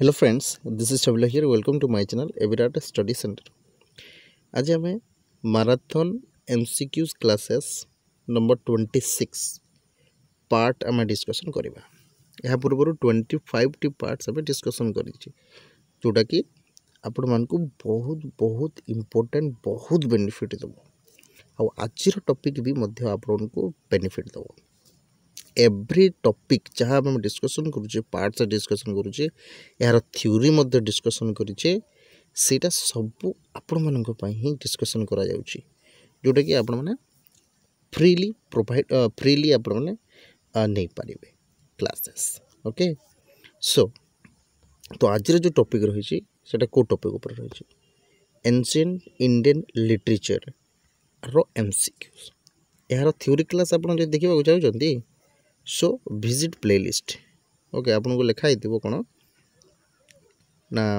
Hello friends this is Shabila here welcome to my channel Avirat study centre आज आम marathon MCQs classes number twenty six part आम discussion करवा यह पूर्व twenty five टी पार्टस आम डिस्कसन जोटा कि आपण मानक बहुत बहुत इम्पोर्टाट बहुत बेनिफिट देव आज टपिक भी आपण को बेनिफिट देव एभ्री टपिक जहाँ आम डिस्कसन करुचे पार्टस डिस्कसन करुचे यार थ्योरी डिस्कसन करेचे ସେଇଟା ସବୁ ଆପଣମାନଙ୍କ ପାଇଁ ହିଁ ଡିସ୍କସନ୍ କରାଯାଉଛି ଯେଉଁଟାକି ଆପଣମାନେ ଫ୍ରିଲି ପ୍ରୋଭାଇଡ଼ ଫ୍ରିଲି ଆପଣମାନେ ନେଇପାରିବେ କ୍ଲାସେସ୍ ଓକେ ସୋ ତ ଆଜିର ଯେଉଁ ଟପିକ୍ ରହିଛି ସେଇଟା କେଉଁ ଟପିକ୍ ଉପରେ ରହିଛି ଏନ୍ସିଏଣ୍ଟ ଇଣ୍ଡିଆନ୍ ଲିଟରେଚର୍ର ଏମ୍ ସି କ୍ୟୁଜ୍ ଏହାର ଥିଓରି କ୍ଲାସ୍ ଆପଣ ଯଦି ଦେଖିବାକୁ ଚାହୁଁଛନ୍ତି so visit playlist okay आपन को लिखा ही कौन ना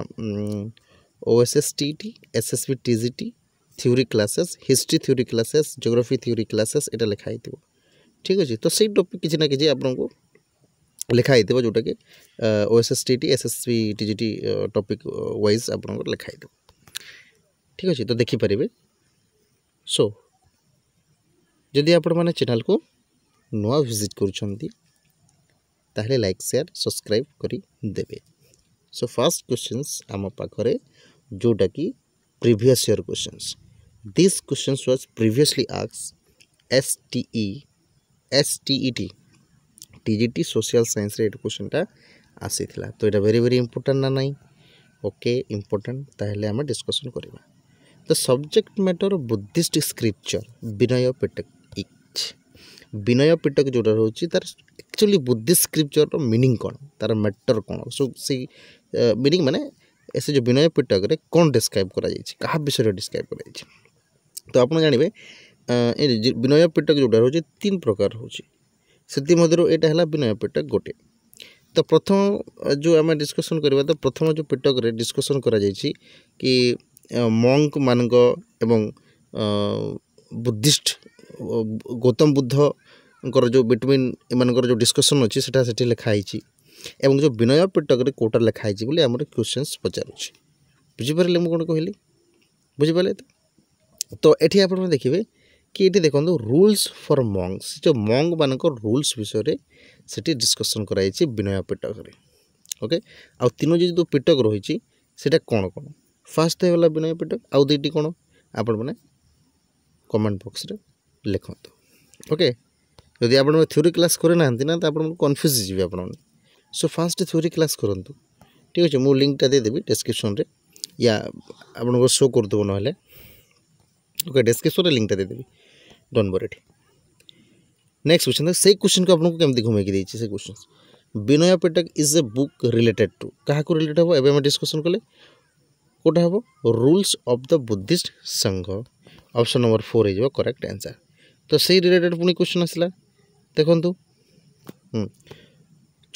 O S S T T S S V T G T theory classes history theory classes geography theory classes ये लिखाही थी ठीक अच्छे तो सही टपिक किसी ना कि आप को लिखाही थोड़ा जोटा कि O S S T T S S V T G T topic wise आप लिखाही थी ठीक अच्छे तो देखिपर सो जदि आपने चैनल को ନୂଆ ଭିଜିଟ୍ କରୁଛନ୍ତି ତାହେଲେ ଲାଇକ୍ ସେୟାର ସବସ୍କ୍ରାଇବ୍ କରିଦେବେ ସୋ ଫାର୍ଷ୍ଟ କ୍ୱେଶ୍ଚନ୍ସ ଆମ ପାଖରେ ଯେଉଁଟାକି previous year questions this questions was previously ଆକ୍ସ S T E S T E T T G T social ସାଇନ୍ସରେ ଏଇଟା କ୍ୱେଶ୍ଚନ୍ଟା ଆସିଥିଲା ତ ଏଇଟା ଭେରି ଭେରି ଇମ୍ପୋର୍ଟାଣ୍ଟ ନା ନାହିଁ ଓକେ ଇମ୍ପୋର୍ଟାଣ୍ଟ ତାହେଲେ ଆମେ ଡିସ୍କସନ୍ କରିବା the subject matter Buddhist scripture Vinaya Pitaka is Vinaya Pitaka ଯେଉଁଟା ରହୁଛି ତାର ଆକ୍ଚୁଆଲି ବୁଦ୍ଧିଷ୍ଟ ସ୍କ୍ରିପଚରର ମିନିଂ କ'ଣ ତାର ମ୍ୟାଟର କ'ଣ ସବୁ ସେଇ ମିନିଂ ମାନେ ସେ ଯେଉଁ ବିନୟ ପିଟକରେ କ'ଣ ଡିସ୍କ୍ରାଇବ୍ କରାଯାଇଛି କାହା ବିଷୟରେ ଡିସ୍କ୍ରାଇବ୍ କରାଯାଇଛି ତ ଆପଣ ଜାଣିବେ ଏ ବିନୟ ପିଟକ ଯେଉଁଟା ରହୁଛି ତିନି ପ୍ରକାର ରହୁଛି ସେଥିମଧ୍ୟରୁ ଏଇଟା ହେଲା ବିନୟ ପିଟକ ଗୋଟିଏ ତ ପ୍ରଥମ ଯେଉଁ ଆମେ ଡିସ୍କସନ୍ କରିବା ତ ପ୍ରଥମ ଯେଉଁ ପିଟକରେ ଡିସ୍କସନ୍ କରାଯାଇଛି କି ମଙ୍କମାନଙ୍କ ଏବଂ ବୁଦ୍ଧିଷ୍ଟ ଗୌତମ ବୁଦ୍ଧଙ୍କର ଯେଉଁ ବିଟୁଇନ୍ ଏମାନଙ୍କର ଯେଉଁ ଡିସ୍କସନ୍ ଅଛି ସେଟା ସେଠି ଲେଖା ହେଇଛି ଏବଂ ଯେଉଁ ବିନୟ ପିଟକରେ କେଉଁଟା ଲେଖା ହେଇଛି ବୋଲି ଆମର କ୍ୱେଶ୍ଚନ୍ସ ପଚାରୁଛି ବୁଝିପାରିଲେ ମୁଁ କ'ଣ କହିଲି ବୁଝିପାରିଲେ ତ ଏଠି ଆପଣମାନେ ଦେଖିବେ କି ଏଠି ଦେଖନ୍ତୁ ରୁଲ୍ସ ଫର୍ ମଙ୍ଗସ୍ ଯେଉଁ ମଙ୍ଗମାନଙ୍କ ରୁଲ୍ସ ବିଷୟରେ ସେଠି ଡିସ୍କସନ୍ କରାଯାଇଛି ବିନୟ ପିଟକରେ ଓକେ ଆଉ ତିନୋଟି ଯେଉଁ ପିଟକ ରହିଛି ସେଇଟା କ'ଣ କ'ଣ ଫାର୍ଷ୍ଟ ହେଇଗଲା ବିନୟ ପିଟକ ଆଉ ଦୁଇଟି କ'ଣ ଆପଣମାନେ କମେଣ୍ଟ ବକ୍ସରେ लिखत ओके यदि आप थोरी क्लास करना तो आप कन्फ्यूज जी आप सो फास्ट थोरी क्लास करूँ ठीक अच्छे मुझे लिंकटा देदेवि डेस्क्रिपन या आप शो कर ना ओके डेस्क्रिपन लिंकटा देदेवि डन एटी नेक्स्ट क्वेश्चन से क्वेश्चन को आपको कमी घुमे से question Vinaya Pitaka is a book related to क्या रिलेटेड हम एम डिस्कसन कले कौटा हे rules of the Buddhist Sangha option number four हो करेक्ट आंसर ତ ସେଇ ରିଲେଟେଡ଼୍ ପୁଣି କ୍ୱେଶ୍ଚନ୍ ଆସିଲା ଦେଖନ୍ତୁ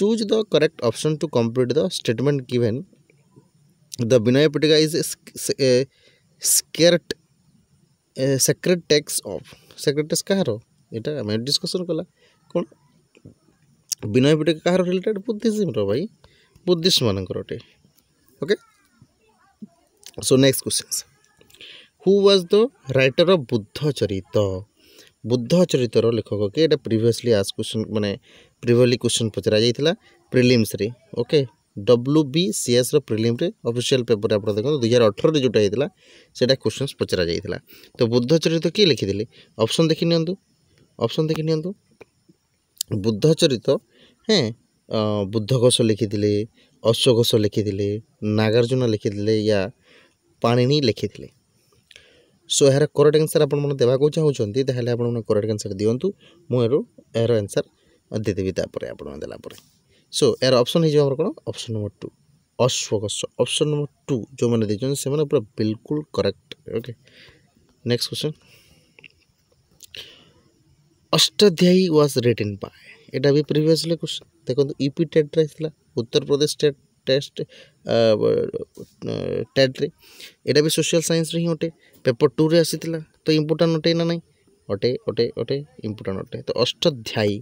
choose the correct option to complete the statement given the Vinaya Pitaka is sacred secret texts of ସେକ୍ରେଟ୍ texts କାହାର ଏଇଟା ଆମେ ଡିସ୍କସନ୍ କଲା କ'ଣ ବିନୟ ପଟିକା କାହାର ରିଲେଟେଡ଼୍ ବୁଦ୍ଧିଜିମ୍ର ଭାଇ ବୁଦ୍ଧିଷ୍ଟମାନଙ୍କର ଅଟେ okay so next questions who was the writer of Buddha Charita Buddha चरित्र लेखक कि ये प्रिभसली आज क्वेश्चन मैंने प्रिभली क्वेश्चन पचरा जाता प्रिलिम्स रे okay W B C S prelims official paper आप देखते दुई दुईार अठर से जोटा होता है सीटा क्वेश्चन पचरा जाता तो बुद्ध चरित्र किए लिखी थी अप्सन देखि निपसन नि बुद्ध चरित्र हाँ बुद्ध घोष लिखी अश्वघोष लिखी थे नागार्जुन लिखी थे या पाणिनी लिखी थे ସୋ ଏହାର କରେକ୍ଟ ଆନ୍ସର୍ ଆପଣମାନେ ଦେବାକୁ ଚାହୁଁଛନ୍ତି ତାହେଲେ ଆପଣମାନେ କରେକ୍ଟ ଆନ୍ସର୍ ଦିଅନ୍ତୁ ମୁଁ ଏହାର ଏହାର ଆନ୍ସର୍ ଦେଇଦେବି ତାପରେ ଆପଣମାନେ ଦେଲା ପରେ ସୋ ଏହାର ଅପସନ୍ ହେଇଯିବ ଆମର କ'ଣ ଅପସନ୍ ନମ୍ବର ଟୁ ଅଶ୍ୱକୋଷ ଅପସନ୍ ନମ୍ବର ଟୁ ଯେଉଁମାନେ ଦେଇଛନ୍ତି ସେମାନେ ପୁରା ବିଲକୁଲ correct okay next question Ashtadhyayi was written by ଏଇଟା ବି ପ୍ରିଭିୟସଲି କ୍ୱେଶ୍ଚନ୍ ଦେଖନ୍ତୁ ୟୁ ପି ଟେଟ୍ରେ ଆସିଥିଲା ଉତ୍ତରପ୍ରଦେଶ ଟେଟ୍ ଟେଷ୍ଟ ଟେଟ୍ରେ ଏଇଟା ବି ସୋସିଆଲ ସାଇନ୍ସରେ ହିଁ ଅଟେ ପେପର ଟୁରେ ଆସିଥିଲା ତ ଇମ୍ପୋର୍ଟାଣ୍ଟ ଅଟେ ନା ନାହିଁ ଅଟେ ଅଟେ ଅଟେ ଇମ୍ପୋର୍ଟାଣ୍ଟ ଅଟେ ତ ଅଷ୍ଟଧ୍ୟାୟୀ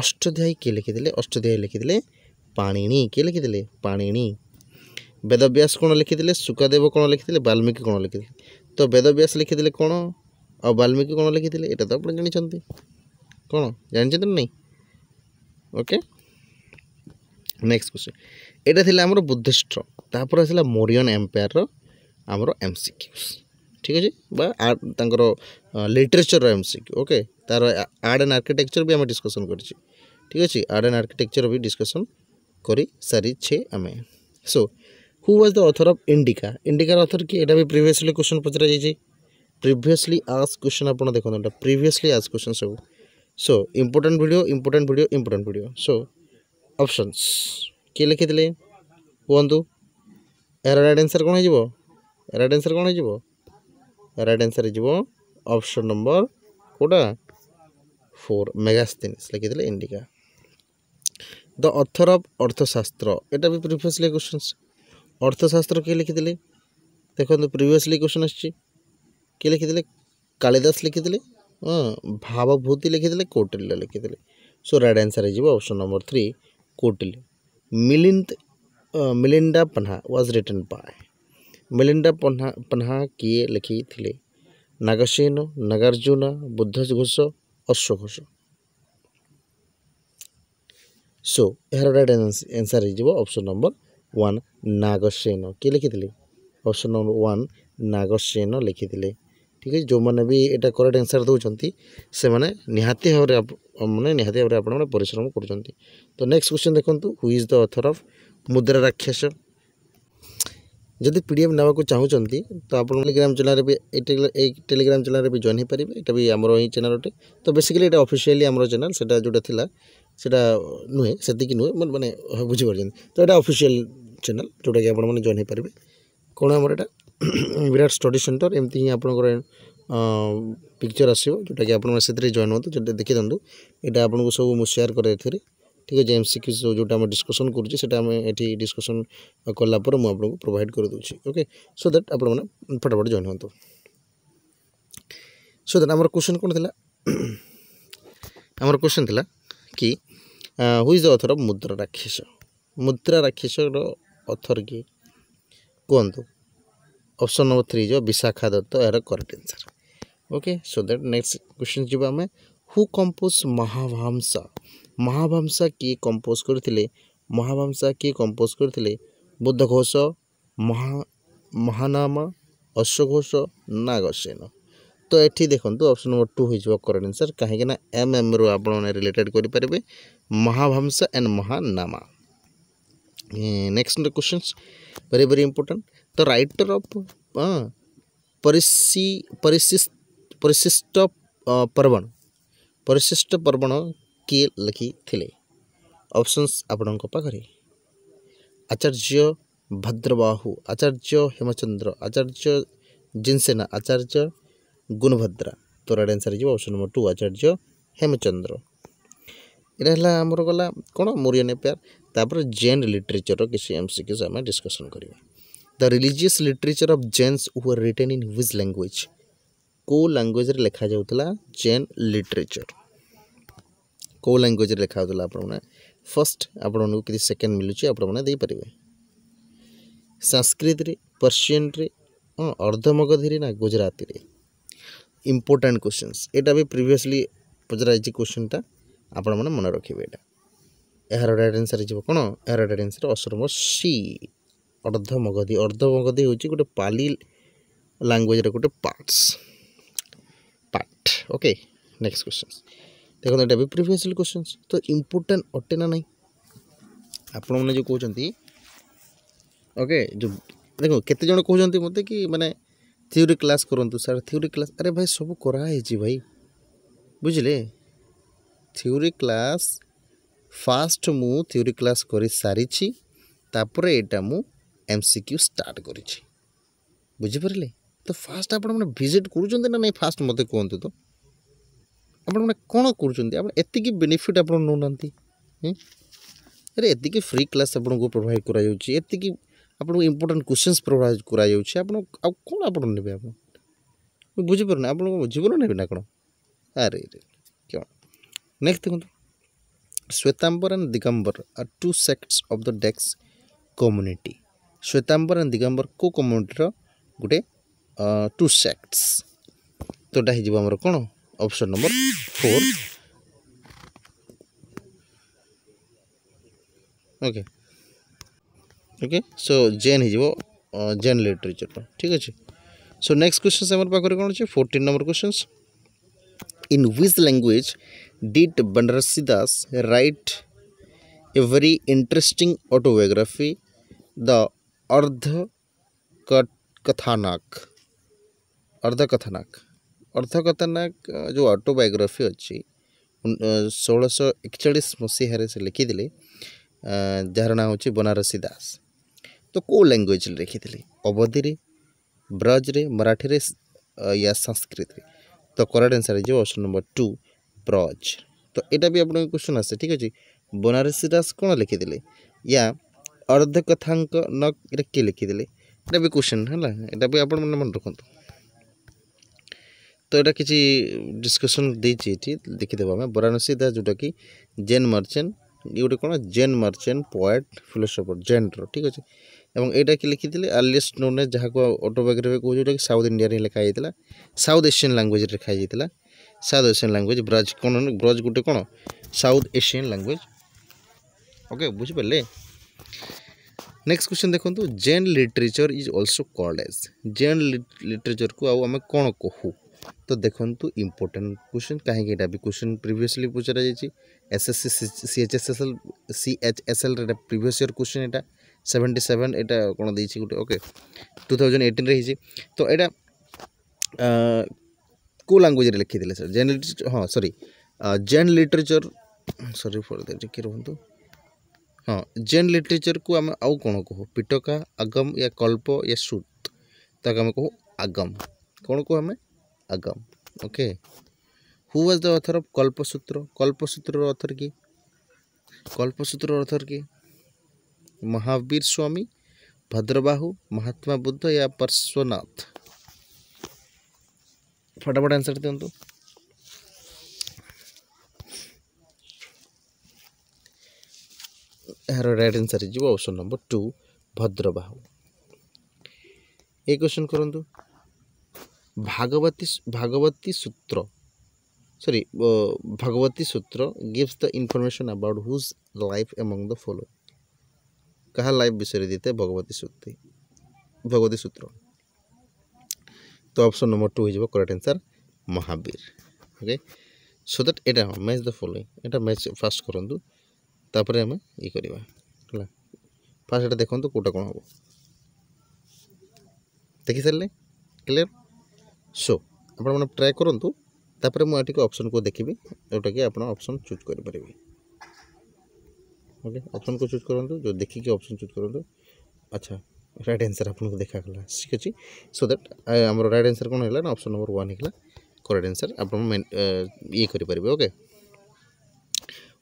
ଅଷ୍ଟଧ୍ୟାୟୀ କିଏ ଲେଖିଥିଲେ ଅଷ୍ଟଧ୍ୟାୟୀ ଲେଖିଥିଲେ ପାଣିନି କିଏ ଲେଖିଥିଲେ ପାଣିନି ବେଦବ୍ୟାସ କ'ଣ ଲେଖିଥିଲେ ସୁକାଦେବ କ'ଣ ଲେଖିଥିଲେ ବାଲ୍ମୀକି କ'ଣ ଲେଖିଥିଲେ ତ ବେଦବ୍ୟାସ ଲେଖିଥିଲେ କ'ଣ ଆଉ ବାଲ୍ମୀକି କ'ଣ ଲେଖିଥିଲେ ଏଇଟା ତ ଆପଣ ଜାଣିଛନ୍ତି କ'ଣ ଜାଣିଛନ୍ତି ନା ନାହିଁ ଓକେ ନେକ୍ସଟ କ୍ୱେଶ୍ଚନ୍ ଏଇଟା ଥିଲା ଆମର ବୁଦ୍ଧିଷ୍ଟ ତାପରେ ଆସିଲା ମୋରିଅନ୍ ଏମ୍ପାୟାରର ଆମର ଏମ୍ ସି କ୍ୟୁସ୍ ঠিক ଅଛି ବା ତାଙ୍କର ଲିଟରେଚର୍ର ଏମ୍ ସି କ୍ୟୁ ଓକେ ତା'ର ଆର୍ଟ ଆଣ୍ଡ ଆର୍କିଟେକ୍ଚର୍ ବି ଆମେ ଡିସ୍କସନ୍ କରିଛି ଠିକ୍ ଅଛି ଆର୍ଟ ଆଣ୍ଡ ଆର୍କିଟେକ୍ଚର୍ ବି ଡିସ୍କସନ୍ କରିସାରିଛେ ଆମେ so who was the author of Indica ଇଣ୍ଡିକାର ଅଥର୍ କିଏ ଏଇଟା ବି ପ୍ରିଭିୟସ୍ଲି କ୍ୱେଶ୍ଚନ୍ ପଚରାଯାଇଛି ପ୍ରିଭିୟସ୍ଲି ଆସ୍ କ୍ୱେଶ୍ଚନ୍ ଆପଣ ଦେଖନ୍ତୁ ଏଇଟା ପ୍ରିଭିୟସ୍ଲି ଆସ୍ କ୍ୱେଶ୍ଚନ୍ ସବୁ so important video important video important video so options କିଏ ଲେଖିଥିଲେ କୁହନ୍ତୁ ଏହାର ରାଇଟ୍ ଆନ୍ସର୍ କ'ଣ ହେଇଯିବ ରାଇଟ୍ ଆନ୍ସର୍ କ'ଣ ହେଇଯିବ राइट आंसर हो नंबर कौटा फोर मेगास्तीन लिखी इंडिका द अथर अफ अर्थशास्त्र यहाँ भी प्रिवियसली क्वेश्चन अर्थशास्त्र किए लिखी देखो प्रिवियसली क्वेश्चन आए लिखी कालीदास लिखी भावभूति लिखी कौटिल्य लिखी so right answer option number three Kautilya Milind Milinda Panha was written by Milinda Panha Panha କିଏ ଲେଖିଥିଲେ ନାଗସେନ ନାଗାର୍ଜୁନ ବୁଦ୍ଧ ଘୋଷ ଅଶ୍ୱଘୋଷ ସୋ ଏହାର ରାଇଟ୍ ଆନ୍ସର୍ ହେଇଯିବ ଅପସନ୍ ନମ୍ବର ୱାନ୍ ନାଗସେନ କିଏ ଲେଖିଥିଲେ ଅପସନ୍ ନମ୍ବର ୱାନ୍ ନାଗସେନ ଲେଖିଥିଲେ ଠିକ୍ ଅଛି ଯେଉଁମାନେ ବି ଏଇଟା କରେକ୍ଟ ଆନ୍ସର୍ ଦେଉଛନ୍ତି ସେମାନେ ନିହାତି ଭାବରେ ମାନେ ନିହାତି ଭାବରେ ଆପଣମାନେ ପରିଶ୍ରମ କରୁଛନ୍ତି ତ ନେକ୍ସଟ କ୍ୱେଶ୍ଚନ୍ ଦେଖନ୍ତୁ who is the author of ମୁଦ୍ରା ରାକ୍ଷସ ଯଦି ପି ଡି ଏଫ୍ ନେବାକୁ ଚାହୁଁଛନ୍ତି ତ ଆପଣ ଟେଲିଗ୍ରାମ ଚ୍ୟାନେଲ୍ରେ ବି ଏଇ ଟେଲିଗ୍ରାମ ଚ୍ୟାନେଲ୍ରେ ବି ଜଏନ୍ ହୋଇପାରିବେ ଏଇଟା ବି ଆମର ହିଁ ଚ୍ୟାନେଲ୍ ଅଟେ ତ ବେସିକାଲି ଏଇଟା ଅଫିସିଆଲି ଆମର ଚ୍ୟାନେଲ୍ ସେଇଟା ଯେଉଁଟା ଥିଲା ସେଇଟା ନୁହେଁ ସେତିକି ନୁହେଁ ମାନେ ବୁଝିପାରୁଛନ୍ତି ତ ଏଇଟା ଅଫିସିଆଲ୍ ଚ୍ୟାନେଲ୍ ଯେଉଁଟାକି ଆପଣମାନେ ଜଏନ୍ ହୋଇପାରିବେ କ'ଣ ଆମର ଏଇଟା ବିରାଟ ଷ୍ଟଡ଼ି ସେଣ୍ଟର ଏମିତି ହିଁ ଆପଣଙ୍କର ପିକ୍ଚର୍ ଆସିବ ଯେଉଁଟାକି ଆପଣମାନେ ସେଥିରେ ଜଏନ୍ ହୁଅନ୍ତୁ ଯେଉଁଟା ଦେଖିଦିଅନ୍ତୁ ଏଇଟା ଆପଣଙ୍କୁ ସବୁ ମୁଁ ସେୟାର୍ କରେ ଏଥିରେ ঠিক আছে এমসিকিউ যেটা আমি ডিসকসন করছি সেটা আমি এটি ডিসকসন কলা পরে মু আপনাকে প্রোভাইড করে দেছি ওকে সো দ্যাট আপনার ফটাফট জয়েন হুম সো দ্যাট আমার কোশ্চেন কোণ লা আমার কোশ্চেন লা কি who is the author of Mudrarakshasa মুদ্রা রাক্ষসর অথর কি কুহতু অপশন নম্বর থ্রি যাব বিশাখা দত্ত এর correct answer okay so that next question যা আমি হু কম্পোজ মহাভামসা ମହାବଂଶ କିଏ କମ୍ପୋଜ୍ କରିଥିଲେ ମହାବଂଶ କିଏ କମ୍ପୋଜ୍ କରିଥିଲେ ବୁଦ୍ଧ ଘୋଷ ମହା ମହାନାମ ଅଶ୍ୱଘୋଷ ନାଗସେନ ତ ଏଠି ଦେଖନ୍ତୁ ଅପସନ୍ ନମ୍ବର ଟୁ ହୋଇଯିବ କରେକ୍ଟ ଆନ୍ସର୍ କାହିଁକି ନା ଏମ୍ ଏମ୍ରୁ ଆପଣମାନେ ରିଲେଟେଡ୍ କରିପାରିବେ Mahavamsa and Mahanama next questions very very important the writer of ପରିଶି ପରିଶିଷ୍ଟ ପରିଶିଷ୍ଟ ପର୍ବଣ ପରିଶିଷ୍ଟ ପର୍ବଣ କିଏ ଲେଖିଥିଲେ ଅପସନ୍ସ ଆପଣଙ୍କ ପାଖରେ ଆଚାର୍ଯ୍ୟ ଭଦ୍ରବାହୁ ଆଚାର୍ଯ୍ୟ ହେମଚନ୍ଦ୍ର ଆଚାର୍ଯ୍ୟ ଜିନସେନା ଆଚାର୍ଯ୍ୟ ଗୁଣଭଦ୍ରା ତ ରାଇଟ୍ ଆନ୍ସର୍ ହେଇଯିବ option number two Acharya Hemachandra ଏଇଟା ହେଲା ଆମର ଗଲା କ'ଣ ମୋରିଅନ୍ ଏଫେୟାର୍ ତାପରେ ଜେନ୍ ଲିଟରେଚରର କିଛି ଏମ୍ସିକ୍ୟୁସ୍ ଆମେ ଡିସ୍କସନ୍ କରିବା the religious literature of Jains were written in which language କେଉଁ ଲାଙ୍ଗୁଏଜ୍ରେ ଲେଖାଯାଉଥିଲା ଜେନ୍ ଲିଟରେଚର କେଉଁ ଲାଙ୍ଗୁଏଜ୍ରେ ଲେଖା ହେଉଥିଲା ଆପଣମାନେ ଫର୍ଷ୍ଟ ଆପଣମାନଙ୍କୁ କିଛି ସେକେଣ୍ଡ ମିଳୁଛି ଆପଣମାନେ ଦେଇପାରିବେ ସାଂସ୍କ୍ରିତରେ ପର୍ସିଆନ୍ରେ ହଁ ଅର୍ଦ୍ଧମଗଧୀରେ ନା ଗୁଜରାତିରେ ଇମ୍ପୋର୍ଟାଣ୍ଟ କ୍ୱେଶ୍ଚନ୍ସ ଏଇଟା ବି ପ୍ରିଭିୟସଲି ପଚରାଯାଇଛି କ୍ୱେଶ୍ଚନ୍ଟା ଆପଣମାନେ ମନେ ରଖିବେ ଏଇଟା ଏହାର ରାଇଟ୍ ଆନ୍ସର୍ ଯିବ କ'ଣ ଏହାର ରାଇଟ୍ ଆନ୍ସର୍ ଅସରମ ସି ଅର୍ଦ୍ଧମଗଧୀ ଅର୍ଦ୍ଧମଗଧୀ ହେଉଛି ଗୋଟେ ପାଲି ଲାଙ୍ଗୁଏଜ୍ର ଗୋଟେ parts part okay next question ଦେଖନ୍ତୁ ଏଇଟା ବି ପ୍ରିଭିୟସ୍ଲି କ୍ୱେଶ୍ଚନ୍ସ ତ ଇମ୍ପୋର୍ଟାଣ୍ଟ ଅଟେ ନା ନାହିଁ ଆପଣମାନେ ଯେଉଁ କହୁଛନ୍ତି ଓକେ ଯେଉଁ ଦେଖ କେତେ ଜଣ କହୁଛନ୍ତି ମୋତେ କି ମାନେ ଥିଓରି କ୍ଲାସ୍ କରନ୍ତୁ ସାର୍ ଥିଓରି କ୍ଲାସ୍ ଆରେ ଭାଇ ସବୁ କରାହେଇଛି ଭାଇ ବୁଝିଲେ ଥିଓରି କ୍ଲାସ୍ ଫାଷ୍ଟ ମୁଁ ଥିଓରି କ୍ଲାସ୍ କରିସାରିଛି ତାପରେ ଏଇଟା ମୁଁ ଏମ୍ ସି କ୍ୟୁ ଷ୍ଟାର୍ଟ କରିଛି ବୁଝିପାରିଲେ ତ ଫାଷ୍ଟ ଆପଣମାନେ ଭିଜିଟ୍ କରୁଛନ୍ତି ନା ନାହିଁ ଫାଷ୍ଟ ମୋତେ କୁହନ୍ତୁ ତ ଆପଣମାନେ କ'ଣ କରୁଛନ୍ତି ଆପଣ ଏତିକି ବେନିଫିଟ୍ ଆପଣ ନେଉନାହାନ୍ତି ଆରେ ଏତିକି ଫ୍ରି କ୍ଲାସ୍ ଆପଣଙ୍କୁ ପ୍ରୋଭାଇଡ଼ କରାଯାଉଛି ଏତିକି ଆପଣଙ୍କୁ ଇମ୍ପୋର୍ଟାଣ୍ଟ କ୍ୱେଶ୍ଚନ୍ସ ପ୍ରୋଭାଇଡ଼ କରାଯାଉଛି ଆପଣ ଆଉ କ'ଣ ଆପଣ ନେବେ ଆପଣ ମୁଁ ବୁଝିପାରୁନି ଆପଣଙ୍କ ଜୀବନ ନେବେ ନା କ'ଣ ଆରେ କ'ଣ ନେକ୍ସଟ ଦେଖନ୍ତୁ Shvetambara and Digambara are two sects of the ଡେକ୍ସ କମ୍ୟୁନିଟି ଶ୍ୱେତାମ୍ବର ଆଣ୍ଡ ଦିଗମ୍ବର କେଉଁ କମ୍ୟୁନିଟିର ଗୋଟେ ଟୁ ସେକ୍ଟସ୍ ତୋଟା ହେଇଯିବ ଆମର କ'ଣ option number four okay okay so Jain हो जेन लिटरेचर ठीक अच्छे सो नेक्स्ट क्वेश्चन आम कौन अच्छे fourteen number question in which language did Banarasi Das write a very interesting autobiography the Ardhakathanaka अर्ध अर्धकथनाक जो अटोबायोग्राफी अच्छी षोलश ଷୋହଳଶହ ଏକଚାଳିଶ ମସିହାରେ ସେ जार ଯାହାର ନାଁ बनारसी दास तो ତ କେଉଁ लिखी ଲେଖିଥିଲେ ଅବଧିରେ ବ୍ରଜରେ मराठी या संस्कृत तो करेक्ट आंसर हो ऑप्शन नंबर टू ब्रज तो यहाँ भी आप क्वेश्चन आसे ठीक अच्छे बनारसी दास कौन लिखिदे या अर्धकथाक नक ये किए लिखिदे भी क्वेश्चन है ये भी आप मन रखु তো এটা কিছু ডিসকসন দিয়েছি এটি দেখিদেব আমি বারাণসী দা যেটাকি জেন মার্চেন্ট ইউটে কোণ জেন মার্চেন্ট পোয়েট ফিলোসফর জেনর ঠিক আছে এবং এইটা কি লিখিলে আর্লিয়েস্ট নোন যাকে অটোবায়োগ্রাফি কুহ যেটাকি সাউথ ইন্ডিয়ারে লেখা যাই সাউথ এসিয়ান ল্যাঙ্গুয়েজরে লেখা যাই সাউথ এসিয়ান ল্যাঙ্গুয়েজ ব্রজ কোণ ব্রজ গোটে কোণ সাউথ এসিয়ান ল্যাঙ্গুয়েজ ওকে বুঝিপারে नेक्स्ट क्वेश्चन देखो Jain literature is also called as Jain literature को आम कौन कहू তো দেখন্তু ইম্পর্টাট কোশ্চেন কাহিঁকি এটা ବି କୋଶ୍ଚେନ୍ ପ୍ରିଭିୟସଲି ପଚରାଯାଇଛି ଏସ୍ଏସ୍ସି ସିଏଚ୍ଏସ୍ଏସ୍ଏଲ୍ ସିଏଚ୍ଏସ୍ଏଲ୍ର ଏଇଟା ପ୍ରିଭିୟସ୍ ଇୟର୍ କୋଶ୍ଚେନ୍ ଏଇଟା ସେଭେଣ୍ଟି ସେଭେନ୍ ଏଇଟା କ'ଣ ଦେଇଛି ଗୋଟେ ଓକେ ଟୁ ଥାଉଜେଣ୍ଡ ଏଇଟିନ୍ରେ ହେଇଛି ତ ଏଇଟା କେଉଁ ଲାଙ୍ଗୁଏଜ୍ରେ ଲେଖିଥିଲେ ସାର୍ ଜେନ୍ ଲିଟରେଚର୍ ହଁ ସରି ଜେନ୍ ଲିଟରେଚର୍ ସରି ଫର୍ ଟିକେ ରୁହନ୍ତୁ ହଁ ଜେନ୍ ଲିଟରେଚର୍କୁ ଆମେ ଆଉ କ'ଣ କହୁ ପିଟକା ଆଗମ ୟା କଳ୍ପ ୟା ସୁତ ତାକୁ ଆମେ କହୁ ଆଗମ କ'ଣ କହୁ ଆମେ Agama okay who was the author of Kalpasutra Kalpasutra author किए कल्पसूत्र अथर किए महावीर स्वामी भद्रबाहु महात्मा बुद्ध या पार्श्वनाथ फटाफट आंसर दिंतु यार right answer option number two Bhadrabahu एक क्वेश्चन करूँ तो? Bhagavati, Bhagavati Sutra. Sorry, uh, Bhagavati Sutra gives the information about whose life among the following. কাহার লাইফ বিষয়ে দিতে ভগবতী সূত্রে ভগবতী সূত্র তো অপশন নম্বর টু হয়ে যাব correct answer Mahavira okay so that এটা ম্যাচ দ ফলোইং এটা ম্যাচ ফার্স্ট করতু তাপরে আমি ই করা হল ফার্স্ট এটা দেখুন কোটা কোণ হব দেখি সারে ক্লিয়ার सो आप ट्राए करूँ तापर मुझे अप्सन को देखी जोटा कि आपसन चूज करें ओके अप्सन को चूज करूँ जो देखिए ऑप्शन चूज कर रईट राइट आंसर आपको देखाला ठीक अच्छे सो दैट आम रईट आंसर कौन है ऑप्शन नंबर वन होगा करेक्ट आंसर आप ये करेंगे okay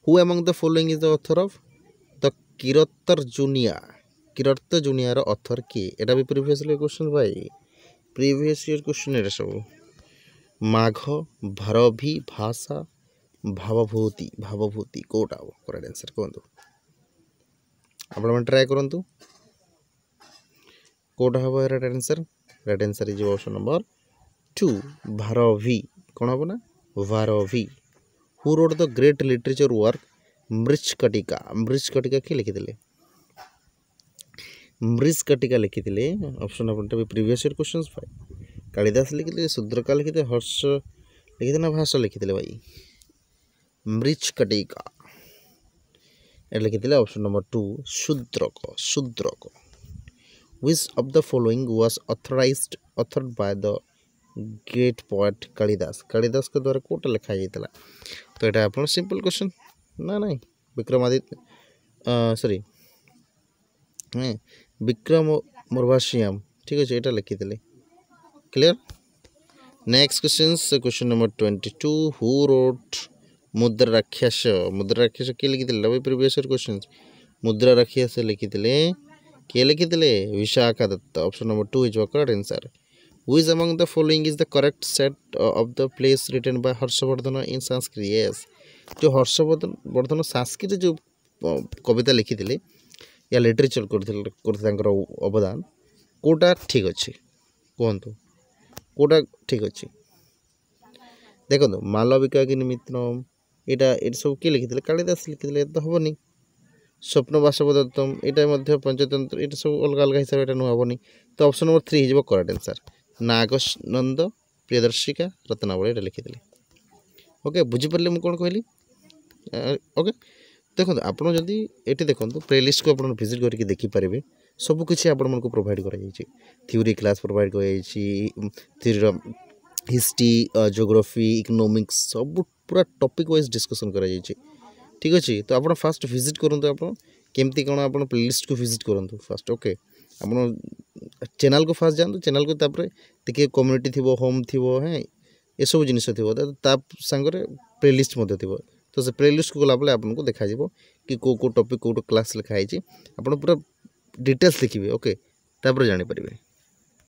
who among the following is the author of the Kiratarjuniya किरत जुनिया अथर किए यहाँ भी क्वेश्चन भाई प्रीवियस ईयर क्वेश्चन एसबू মাঘ ভারভি ভাষা ভাবভূতি ভাবভূতি কোটা হব করেক্ট আনসার কুহতু আপনার ট্রাই করতু কোটা হব right answer right answer is option number two Bharavi কোণ হব না Bharavi who wrote the great literature work Mrichchhakatika Mrichchhakatika কি লিখিলে मृज मृषकटिका लिखिले अप्सन आप previous year question five Kalidasa लिखिले शूद्रका थे हर्ष लिखी थे ना भाष लिखी थे भाई मृज लिखी थे option number two Shudraka Shudraka which of the following was authorized authored by the great poet kalidas kalidas के द्वारा कौटा लिखा जाता तो यहाँ आप सिंपल क्वेश्चन ना ना विक्रमादित्य सॉरी বিক্রম মোরভাসিয়াম ঠিক আছে এটা লিখিদেলে clear next question question number twenty two who wrote Mudrarakshasa মুদ্রা রাক্ষাস কে লিখিদেলে ভাই প্রিভিয়াস কোশ্চিন মুদ্রা রাক্ষাস লিখিদেলে কে লিখিদেলে Vishakhadatta option number two is correct answer which among the following is the correct set of the plays written by Harshavardhana in Sanskrit yes जो हर्षवर्धन वर्धन संस्कृत जो कविता लिखी ୟା literature କରିଥିଲେ କରିଥିଲେ ତାଙ୍କର ଅବଦାନ କେଉଁଟା ଠିକ୍ ଅଛି କୁହନ୍ତୁ କେଉଁଟା ଠିକ୍ ଅଛି ଦେଖନ୍ତୁ ମାଲବିକାଗିନି ମିତ୍ରମ୍ ଏଇଟା ଏଇଟା ସବୁ କିଏ ଲେଖିଥିଲେ କାଳିଦାସ ଲେଖିଥିଲେ ଏତେ ହେବନି ସ୍ୱପ୍ନ ବାସବଦତ୍ତମ ଏଇଟା ମଧ୍ୟ ପଞ୍ଚତନ୍ତ୍ର ଏଇଟା ସବୁ ଅଲଗା ଅଲଗା ହିସାବରେ ଏଇଟା ନୁହେଁ ହେବନି ତ ଅପସନ୍ ନମ୍ବର ଥ୍ରୀ ହେଇଯିବ କରେକ୍ଟ ଆନ୍ସର୍ ନାଗନନ୍ଦ ପ୍ରିୟଦର୍ଶିକା ରତ୍ନାବଳୀ ଏଇଟା ଲେଖିଥିଲେ ଓକେ ବୁଝିପାରିଲେ ମୁଁ କ'ଣ କହିଲି ଓକେ ଦେଖନ୍ତୁ ଆପଣ ଯଦି ଏଠି ଦେଖନ୍ତୁ ପ୍ଲେଲିଷ୍ଟକୁ ଆପଣ ଭିଜିଟ୍ କରିକି ଦେଖିପାରିବେ ସବୁକିଛି ଆପଣମାନଙ୍କୁ ପ୍ରୋଭାଇଡ଼ କରାଯାଇଛି ଥିଓରି କ୍ଲାସ୍ ପ୍ରୋଭାଇଡ଼ କରାଯାଇଛି ଥିଓରିର ହିଷ୍ଟ୍ରି ଜିଓଗ୍ରାଫି ଇକୋନୋମିକ୍ସ ସବୁ ପୁରା ଟପିକ୍ ୱାଇଜ୍ ଡିସ୍କସନ୍ କରାଯାଇଛି ଠିକ୍ ଅଛି ତ ଆପଣ ଫାଷ୍ଟ ଭିଜିଟ୍ କରନ୍ତୁ ଆପଣ କେମିତି କ'ଣ ଆପଣ ପ୍ଲେଲିଷ୍ଟକୁ ଭିଜିଟ୍ କରନ୍ତୁ ଫାଷ୍ଟ ଓକେ ଆପଣ ଚ୍ୟାନେଲ୍କୁ ଫାଷ୍ଟ ଯାଆନ୍ତୁ ଚ୍ୟାନେଲ୍କୁ ତାପରେ ଟିକେ କମ୍ୟୁନିଟି ଥିବ ହୋମ୍ ଥିବ ହଁ ଏସବୁ ଜିନିଷ ଥିବ ତା ସାଙ୍ଗରେ ପ୍ଲେଲିଷ୍ଟ ମଧ୍ୟ ଥିବ तो से प्ले लिस्ट को गला आपको देखा जा को को टॉपिक को क्लास लिखाई आप डिटेल्स लिखिए ओके जानपरेंगे